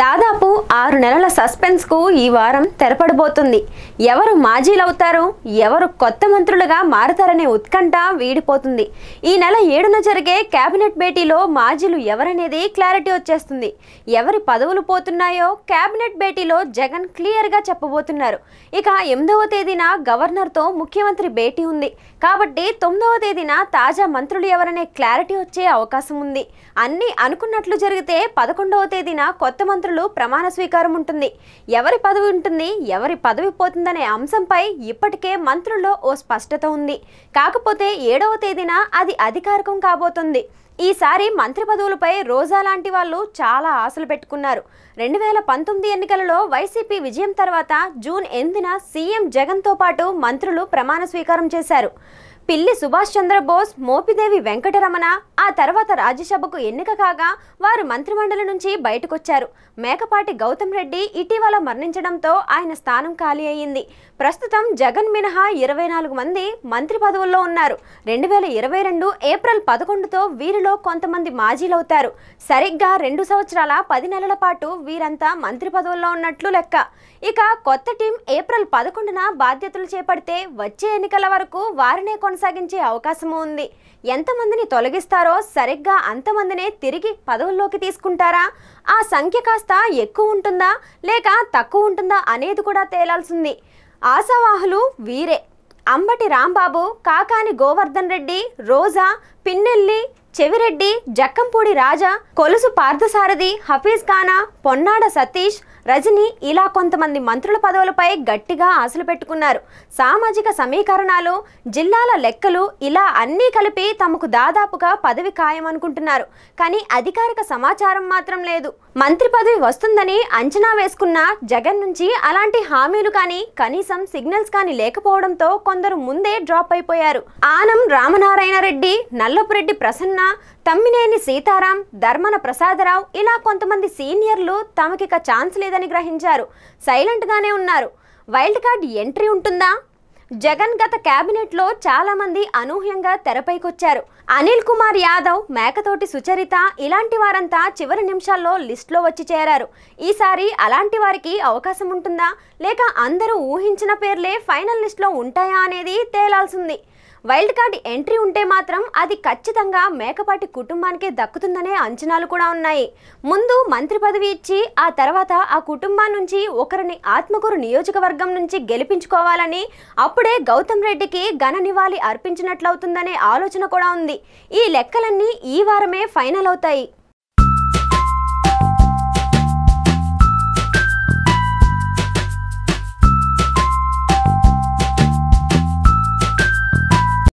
దాదాపు ఆరు నెలల సస్పెన్స్కు ఈ వారం తెరపడబోతుంది ఎవరు మాజీలు అవుతారు ఎవరు కొత్త మంత్రులుగా మారుతారనే ఉత్కంఠ వీడిపోతుంది ఈ నెల ఏడున జరిగే కేబినెట్ భేటీలో మాజీలు ఎవరనేది క్లారిటీ వచ్చేస్తుంది ఎవరి పదవులు పోతున్నాయో కేబినెట్ భేటీలో జగన్ క్లియర్గా చెప్పబోతున్నారు ఇక ఎనిమిదవ తేదీన గవర్నర్తో ముఖ్యమంత్రి భేటీ ఉంది కాబట్టి తొమ్మిదవ తేదీన తాజా మంత్రులు ఎవరనే క్లారిటీ వచ్చే అవకాశం ఉంది అన్నీ అనుకున్నట్లు జరిగితే పదకొండవ తేదీన కొత్త మంత్రులు మంత్రులు ప్రమాణ స్వీకారం ఉంటుంది ఎవరి పదవి ఉంటుంది ఎవరి పదవి పోతుందనే అంశంపై ఇప్పటికే మంత్రుల్లో ఓ స్పష్టత ఉంది కాకపోతే ఏడవ తేదీన అది అధికారికం కాబోతుంది ఈసారి మంత్రి పదవులపై రోజా లాంటి వాళ్ళు చాలా ఆశలు పెట్టుకున్నారు రెండు వేల పంతొమ్మిది ఎన్నికలలో వైసీపీ విజయం తర్వాత జూన్ ఎనిమిదిన సీఎం జగన్తో పాటు మంత్రులు ప్రమాణ స్వీకారం చేశారు పిల్లి సుభాష్ చంద్రబోస్ మోపిదేవి వెంకటరమణ ఆ తర్వాత రాజ్యసభకు ఎన్నిక కాగా వారు మంత్రిమండలి నుంచి బయటకొచ్చారు మేకపాటి గౌతమ్ రెడ్డి ఇటీవల మరణించడంతో ఆయన స్థానం ఖాళీ అయ్యింది ప్రస్తుతం జగన్ మినహా ఇరవై నాలుగు మంది మంత్రి పదవుల్లో ఉన్నారు రెండు వేల ఇరవై రెండు ఏప్రిల్ పదకొండుతో వీరిలో కొంతమంది మాజీలవుతారు సరిగ్గా రెండు సంవత్సరాల పది నెలల పాటు వీరంతా మంత్రి పదవుల్లో ఉన్నట్లు లెక్క ఇక కొత్త టీం ఏప్రిల్ పదకొండున బాధ్యతలు చేపడితే వచ్చే ఎన్నికల వరకు వారినే కొన కొనసాగించే అవకాశము ఉంది ఎంతమందిని తొలగిస్తారో సరిగ్గా అంతమందినే తిరిగి పదవుల్లోకి తీసుకుంటారా ఆ సంఖ్య కాస్త ఎక్కువ ఉంటుందా లేక తక్కువ ఉంటుందా అనేది కూడా తేలాల్సింది ఆశావాహులు వీరే అంబటి రాంబాబు కాకాని గోవర్ధన్ రెడ్డి రోజా పిన్నెల్లి చెవిరెడ్డి జక్కంపూడి రాజా కొలుసు పార్థసారథి హఫీజ్ ఖానా పొన్నాడ సతీష్ రజని ఇలా కొంతమంది మంత్రుల పదవులపై గట్టిగా ఆశలు పెట్టుకున్నారు సామాజిక సమీకరణాలు జిల్లాల లెక్కలు ఇలా అన్నీ కలిపి తమకు దాదాపుగా పదవి ఖాయమనుకుంటున్నారు కానీ అధికారిక సమాచారం మాత్రం లేదు మంత్రి పదవి వస్తుందని అంచనా వేసుకున్న జగన్ నుంచి అలాంటి హామీలు కానీ కనీసం సిగ్నల్స్ కానీ లేకపోవడంతో కొందరు ముందే డ్రాప్ అయిపోయారు ఆనం రామనారాయణ రెడ్డి నల్ల ఎల్లపురెడ్డి ప్రసన్న తమ్మినేని సీతారాం ధర్మన ప్రసాదరావు ఇలా కొంతమంది సీనియర్లు తమకిక ఛాన్స్ లేదని గ్రహించారు సైలెంట్గానే ఉన్నారు వైల్డ్ కార్డ్ ఎంట్రీ ఉంటుందా జగన్ గత క్యాబినెట్లో చాలామంది అనూహ్యంగా తెరపైకొచ్చారు అనిల్ కుమార్ యాదవ్ మేకతోటి సుచరిత ఇలాంటి వారంతా చివరి నిమిషాల్లో లిస్ట్లో వచ్చి చేరారు ఈసారి అలాంటి వారికి అవకాశం ఉంటుందా లేక అందరూ ఊహించిన పేర్లే ఫైనల్ లిస్ట్లో ఉంటాయా అనేది తేలాల్సింది వైల్డ్ కార్డ్ ఎంట్రీ ఉంటే మాత్రం అది ఖచ్చితంగా మేకపాటి కుటుంబానికే దక్కుతుందనే అంచనాలు కూడా ఉన్నాయి ముందు మంత్రి పదవి ఇచ్చి ఆ తర్వాత ఆ కుటుంబం నుంచి ఒకరిని ఆత్మకూరు నియోజకవర్గం నుంచి గెలిపించుకోవాలని అప్పుడే గౌతమ్ రెడ్డికి ఘన నివాళి అర్పించినట్లవుతుందనే ఆలోచన కూడా ఉంది ఈ లెక్కలన్నీ ఈ వారమే ఫైనల్ అవుతాయి